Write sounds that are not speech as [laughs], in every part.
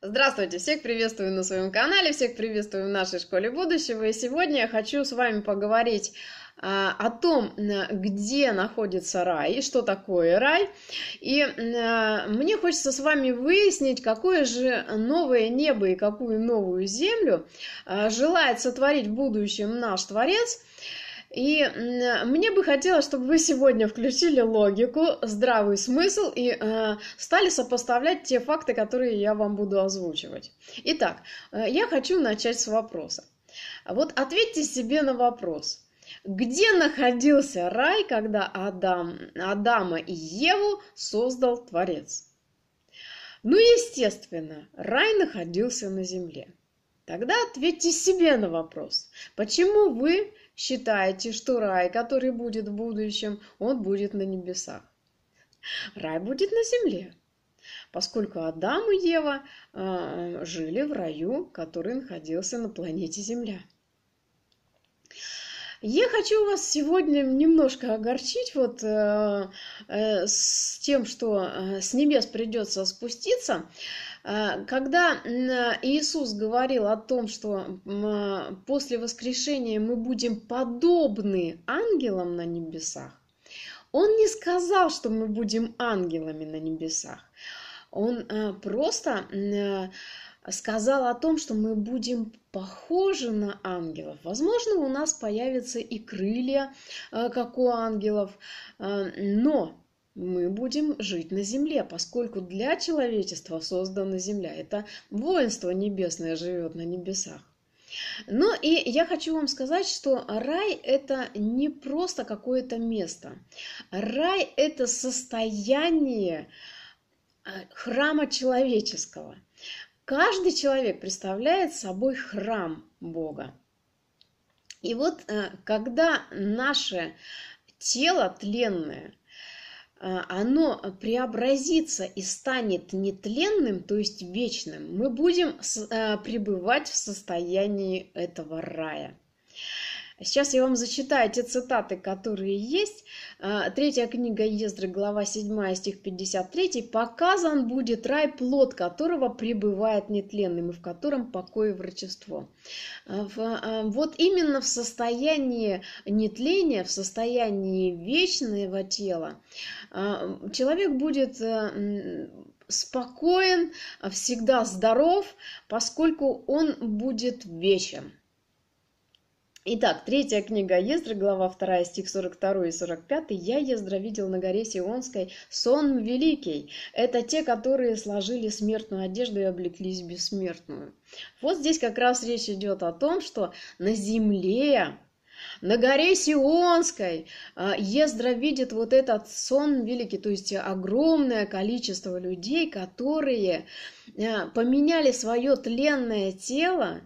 Здравствуйте, всех приветствую на своем канале, всех приветствую в нашей школе будущего. И сегодня я хочу с вами поговорить а, о том, где находится рай и что такое рай. И а, мне хочется с вами выяснить, какое же новое небо и какую новую землю а, желает сотворить в будущем наш Творец – и мне бы хотелось, чтобы вы сегодня включили логику, здравый смысл и э, стали сопоставлять те факты, которые я вам буду озвучивать. Итак, э, я хочу начать с вопроса. Вот ответьте себе на вопрос. Где находился рай, когда Адам, Адама и Еву создал Творец? Ну, естественно, рай находился на земле. Тогда ответьте себе на вопрос, почему вы считаете, что рай, который будет в будущем, он будет на небесах. Рай будет на земле, поскольку Адам и Ева э, жили в раю, который находился на планете Земля. Я хочу вас сегодня немножко огорчить вот э, э, с тем, что э, с небес придется спуститься. А, когда Иисус говорил о том, что после воскрешения мы будем подобны ангелам на небесах, он не сказал, что мы будем ангелами на небесах. Он а, просто а, сказал о том, что мы будем похожи на ангелов. Возможно, у нас появятся и крылья, как у ангелов, но мы будем жить на земле, поскольку для человечества создана земля. Это воинство небесное живет на небесах. Ну и я хочу вам сказать, что рай это не просто какое-то место. Рай это состояние э, храма человеческого. Каждый человек представляет собой храм Бога. И вот э, когда наше тело тленное – а, оно преобразится и станет нетленным, то есть вечным, мы будем а, пребывать в состоянии этого рая. Сейчас я вам зачитаю те цитаты, которые есть. А, третья книга Ездры, глава 7, стих 53. «Показан будет рай, плод которого пребывает нетленным, и в котором покой и врачество». А, а, вот именно в состоянии нетления, в состоянии вечного тела человек будет э, спокоен, всегда здоров, поскольку он будет вечен. Итак, третья книга Ездра, глава 2, стих 42 и 45. «Я, Ездра, видел на горе Сионской сон великий». Это те, которые сложили смертную одежду и облеклись бессмертную. Вот здесь как раз речь идет о том, что на земле на горе Сионской э, Ездра видит вот этот сон великий, то есть огромное количество людей, которые э, поменяли свое тленное тело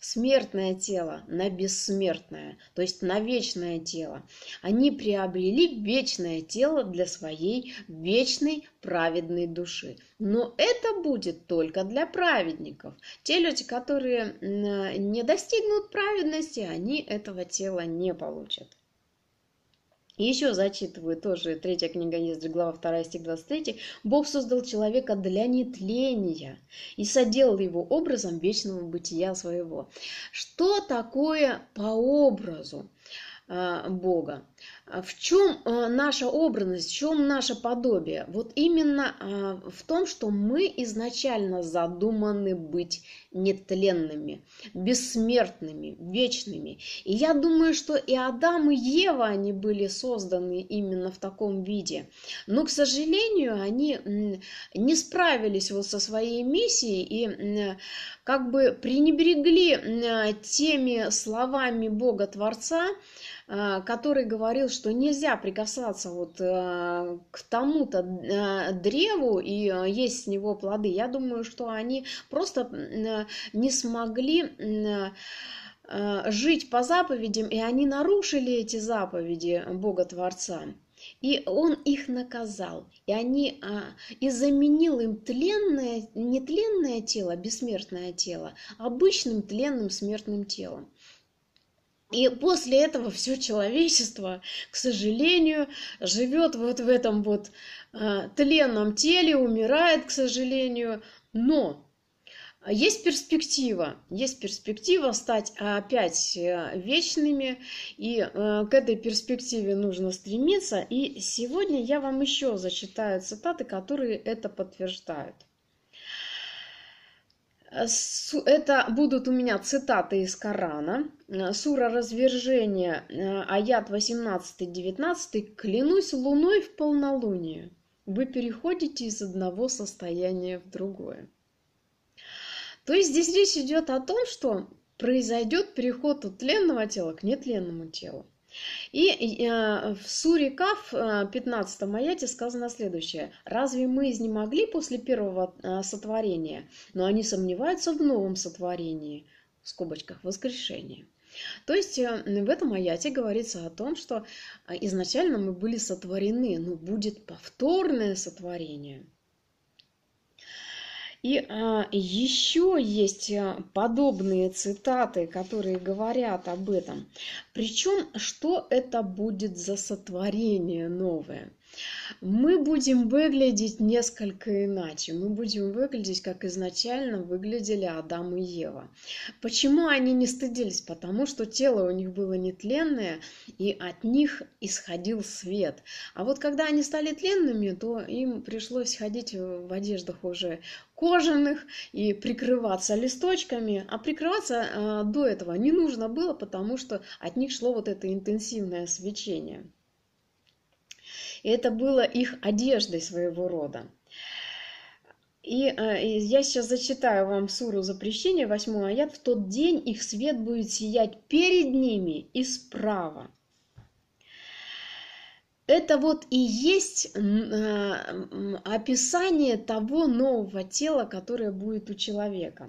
смертное тело на бессмертное, то есть на вечное тело. Они приобрели вечное тело для своей вечной праведной души. Но это будет только для праведников. Те люди, которые э, не достигнут праведности, они этого тела не получат еще зачитываю тоже, третья книга Ездри, глава 2, стих 23. «Бог создал человека для нетления и соделал его образом вечного бытия своего». Что такое по образу э, Бога? А, в чем а, наша обранность, в чем наше подобие? Вот именно а, в том, что мы изначально задуманы быть нетленными, бессмертными, вечными. И я думаю, что и Адам, и Ева, они были созданы именно в таком виде. Но, к сожалению, они не справились вот со своей миссией и как бы пренебрегли теми словами Бога Творца, а, который говорил, что нельзя прикасаться вот а, к тому-то а, древу и есть с него плоды, я думаю, что они просто не смогли жить по заповедям, и они нарушили эти заповеди Бога Творца. И он их наказал, и, они, а, и заменил им тленное, не тленное тело, бессмертное тело, обычным тленным смертным телом. И после этого все человечество, к сожалению, живет вот в этом вот э, тленном теле, умирает, к сожалению. Но есть перспектива, есть перспектива стать э, опять э, вечными, и э, к этой перспективе нужно стремиться. И сегодня я вам еще зачитаю цитаты, которые это подтверждают. Э, это будут у меня цитаты из Корана. Э, Сура Развержение, э, аят 18-19. «Клянусь луной в полнолуние». Вы переходите из одного состояния в другое. То есть здесь речь идет о том, что произойдет переход от тленного тела к нетленному телу. И э, в суре Каф, 15 аяте, сказано следующее. «Разве мы изнемогли после первого э, сотворения? Но они сомневаются в новом сотворении» в скобочках «воскрешение». То есть э, в этом аяте говорится о том, что изначально мы были сотворены, но будет повторное сотворение – и а, еще есть э, подобные цитаты, которые говорят об этом. Причем, что это будет за сотворение новое? мы будем выглядеть несколько иначе. Мы будем выглядеть, как изначально выглядели Адам и Ева. Почему они не стыдились? Потому что тело у них было нетленное, и от них исходил свет. А вот когда они стали тленными, то им пришлось ходить в одеждах уже кожаных и прикрываться листочками. А прикрываться э, до этого не нужно было, потому что от них шло вот это интенсивное свечение. И это было их одеждой своего рода. И, а, и я сейчас зачитаю вам суру запрещения, восьмой аят. «В тот день их свет будет сиять перед ними и справа». Это вот и есть а, описание того нового тела, которое будет у человека.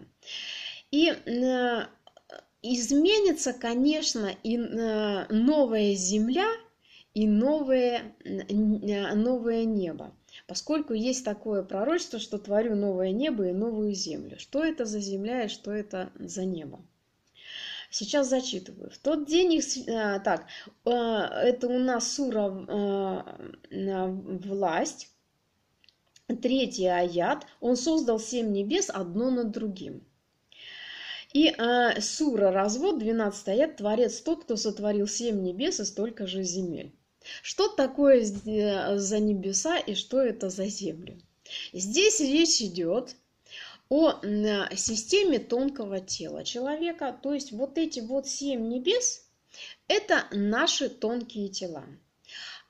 И а, изменится, конечно, и новая земля, и новое, новое небо. Поскольку есть такое пророчество, что творю новое небо и новую землю. Что это за земля и что это за небо? Сейчас зачитываю. В тот день их... А, так, а, это у нас сура а, власть. Третий аят. Он создал семь небес одно над другим. И э, сура развод, 12 аят, творец тот, кто сотворил семь небес и столько же земель. Что такое э, за небеса и что это за землю? Здесь речь идет о э, системе тонкого тела человека. То есть вот эти вот семь небес – это наши тонкие тела.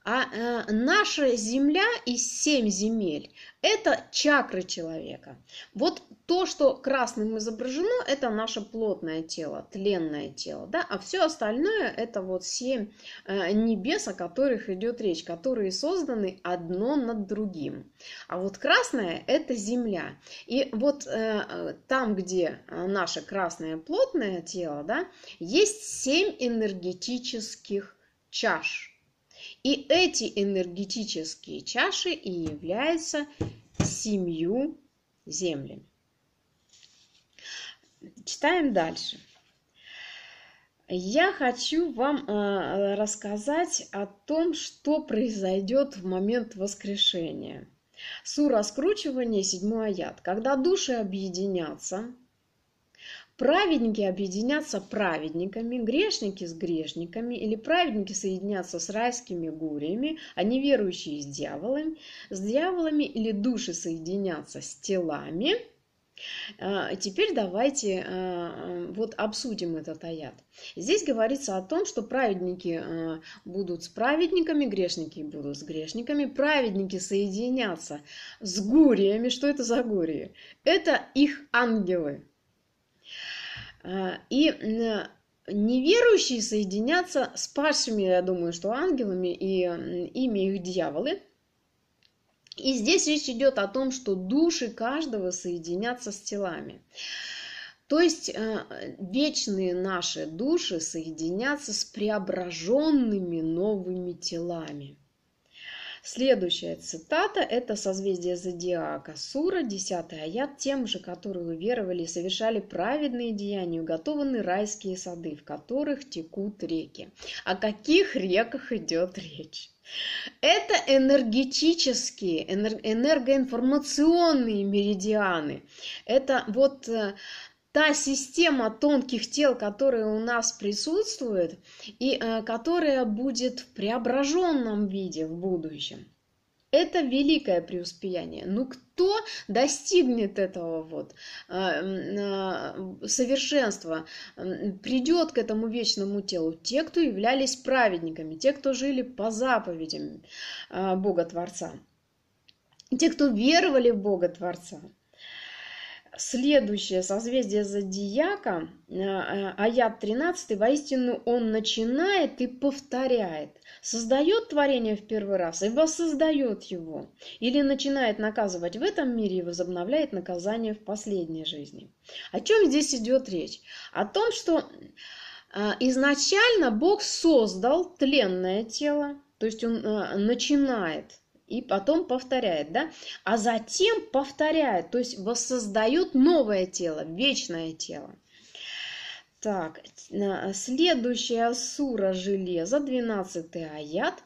А э, наша земля из семь земель – это чакры человека. Вот то, что красным изображено, это наше плотное тело, тленное тело. Да? А все остальное – это вот семь э, небес, о которых идет речь, которые созданы одно над другим. А вот красное – это земля. И вот э, там, где э, наше красное плотное тело, да, есть семь энергетических чаш – и эти энергетические чаши и являются семью землями. Читаем дальше. Я хочу вам э, рассказать о том, что произойдет в момент воскрешения. Су раскручивания, седьмой аят. Когда души объединятся, Праведники объединятся праведниками, грешники с грешниками, или праведники соединятся с райскими гуриями, а неверующие с дьяволами, с дьяволами или души соединятся с телами. А, теперь давайте а, а, вот обсудим этот аят. Здесь говорится о том, что праведники будут с праведниками, грешники будут с грешниками, праведники соединятся с гуриями. Что это за гурии? Это их ангелы, Э, и неверующие соединятся с падшими, я думаю, что ангелами, и ими их дьяволы. И здесь речь идет о том, что души каждого соединятся с телами. То есть э, вечные наши души соединятся с преображенными новыми телами. Следующая цитата – это созвездие зодиака Сура, 10 аят. Тем же, которые уверовали и совершали праведные деяния, уготованы райские сады, в которых текут реки. О каких реках идет речь? Это энергетические, энергоинформационные меридианы. Это вот э, та система тонких тел, которая у нас присутствует, и э, которая будет в преображенном виде в будущем. Это великое преуспеяние. Ну кто достигнет этого вот э, э, совершенства, придет к этому вечному телу? Те, кто являлись праведниками, те, кто жили по заповедям Бога Творца, те, кто веровали в Бога Творца. Следующее созвездие зодиака, э, э, аят 13, воистину он начинает и повторяет. Создает творение в первый раз и воссоздает его. Или начинает наказывать в этом мире и возобновляет наказание в последней жизни. О чем здесь идет речь? О том, что э, изначально Бог создал тленное тело, то есть он начинает и потом повторяет, да? А затем повторяет, то есть воссоздает новое тело, вечное тело. Так, следующая сура железа, 12 аят.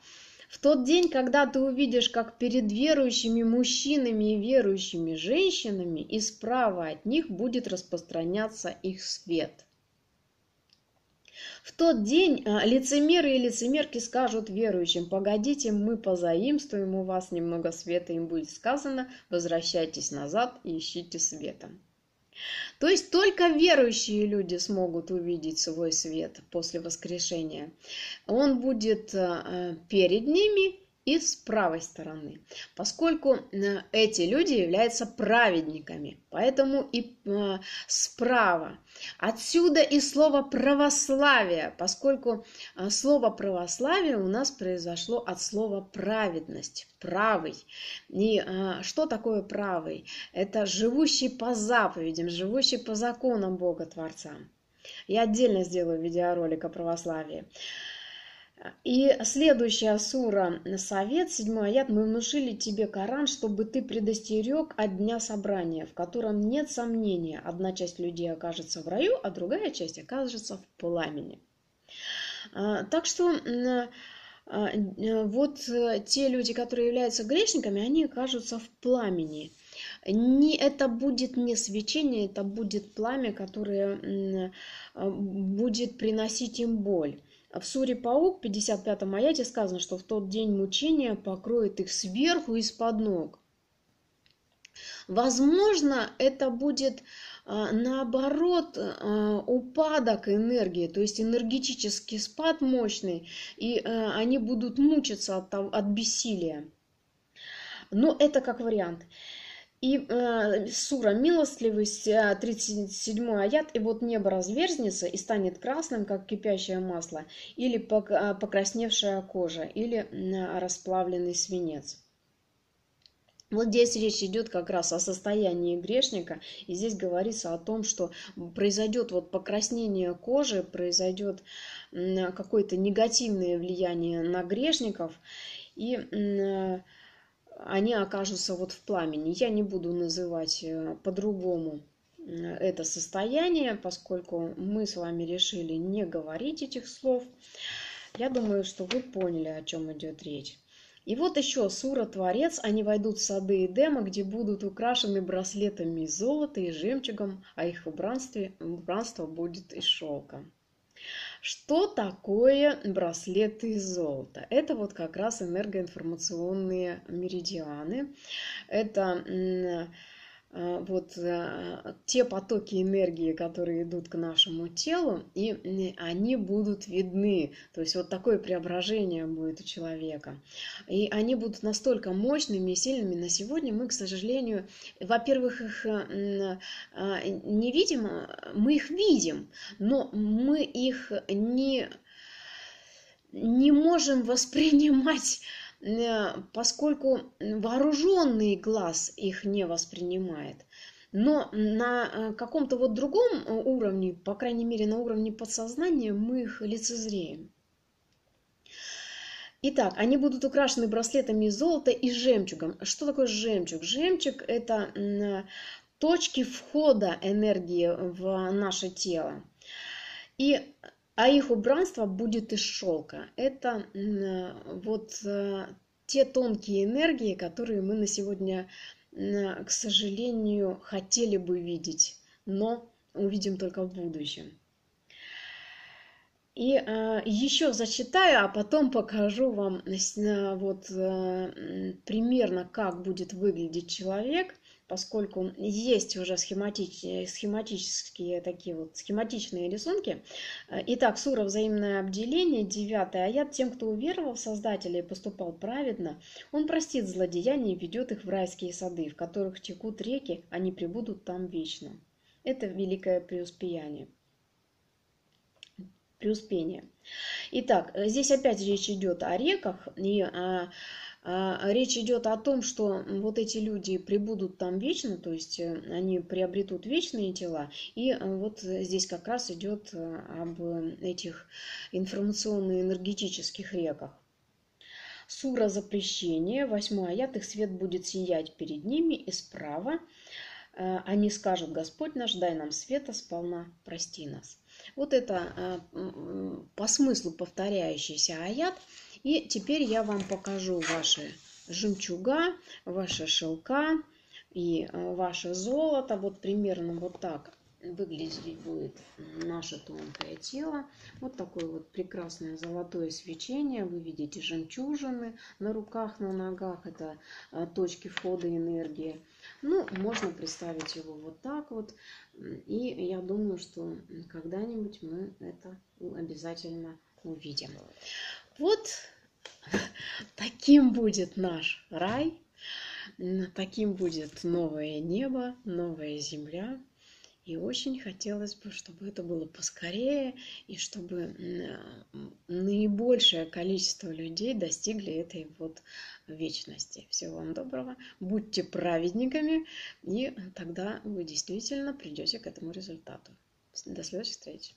В тот день, когда ты увидишь, как перед верующими мужчинами и верующими женщинами, и справа от них будет распространяться их свет. В тот день а, лицемеры и лицемерки скажут верующим, погодите, мы позаимствуем у вас немного света, им будет сказано, возвращайтесь назад и ищите света. То есть только верующие люди смогут увидеть свой свет после воскрешения. Он будет а, перед ними и с правой стороны, поскольку э, эти люди являются праведниками, поэтому и э, справа. Отсюда и слово православие, поскольку э, слово православие у нас произошло от слова праведность, правый. И что такое правый? Это живущий по заповедям, живущий по законам Бога Творца. Я отдельно сделаю видеоролик о православии. И следующая сура, совет, седьмой аят, мы внушили тебе Коран, чтобы ты предостерег от дня собрания, в котором нет сомнения, одна часть людей окажется в раю, а другая часть окажется в пламени. А, так что а, э, вот э, те люди, которые являются грешниками, они окажутся в пламени. Не, это будет не свечение, это будет пламя, которое э, будет приносить им боль. А в суре Паук, 55-м аяте сказано, что в тот день мучения покроет их сверху и из-под ног. Возможно, это будет а, наоборот а, упадок энергии, то есть энергетический спад мощный, и они будут мучиться от, от бессилия. Но это как вариант. И э, сура «Милостливость», э, 37 аят, «И вот небо разверзнется и станет красным, как кипящее масло, или э, покрасневшая кожа, или э, расплавленный свинец». Вот здесь речь идет как раз о состоянии грешника, и здесь говорится о том, что произойдет вот покраснение кожи, произойдет какое-то негативное влияние на грешников, и они окажутся вот в пламени. Я не буду называть э, по-другому э, это состояние, поскольку мы с вами решили не говорить этих слов. Я думаю, что вы поняли, о чем идет речь. И вот еще Сура Творец, они войдут в сады Эдема, где будут украшены браслетами из золота и жемчугом, а их убранство, убранство будет из шелка. Что такое браслеты из золота? Это вот как раз энергоинформационные меридианы. Это а, вот а, те потоки энергии, которые идут к нашему телу, и они будут видны. То есть вот такое преображение будет у человека. И они будут настолько мощными и сильными. На сегодня мы, к сожалению, во-первых, их а, не видим, мы их видим, но мы их не, не можем воспринимать Э, поскольку вооруженный глаз их не воспринимает. Но на э, каком-то вот другом э, уровне, по крайней мере на уровне подсознания, мы их лицезреем. Итак, они будут украшены браслетами из золота и жемчугом. Что такое жемчуг? Жемчуг – это точки входа энергии в наше тело. И а их убранство будет из шелка. Это э, вот э, те тонкие энергии, которые мы на сегодня, э, к сожалению, хотели бы видеть, но увидим только в будущем. И э, еще зачитаю, а потом покажу вам э, вот э, примерно, как будет выглядеть человек – поскольку есть уже схематич, э, схематические такие вот схематичные рисунки. Э, итак, сура взаимное обделение, 9 аят. Тем, кто уверовал в Создателя и поступал праведно, он простит злодеяния и ведет их в райские сады, в которых текут реки, они пребудут там вечно. Это великое преуспеяние. Преуспение. Итак, э, здесь опять речь идет о реках и о а, а, речь идет о том, что вот эти люди прибудут там вечно, то есть э, они приобретут вечные тела. И э, вот здесь как раз идет э, об этих информационно-энергетических реках. Сура запрещение, восьмой аят, их свет будет сиять перед ними и справа. Они скажут, Господь наш, дай нам света сполна, прости нас. Вот это по смыслу повторяющийся аят – и теперь я вам покажу ваши жемчуга, ваши шелка и э, ваше золото. Вот примерно вот так выглядеть будет наше тонкое тело. Вот такое вот прекрасное золотое свечение. Вы видите жемчужины на руках, на ногах. Это э, точки входа энергии. Ну, можно представить его вот так вот. И я думаю, что когда-нибудь мы это обязательно увидим. Вот [laughs] Таким будет наш рай, таким будет новое небо, новая земля. И очень хотелось бы, чтобы это было поскорее, и чтобы э, наибольшее количество людей достигли этой вот вечности. Всего вам доброго, будьте праведниками, и тогда вы действительно придете к этому результату. До следующих встреч!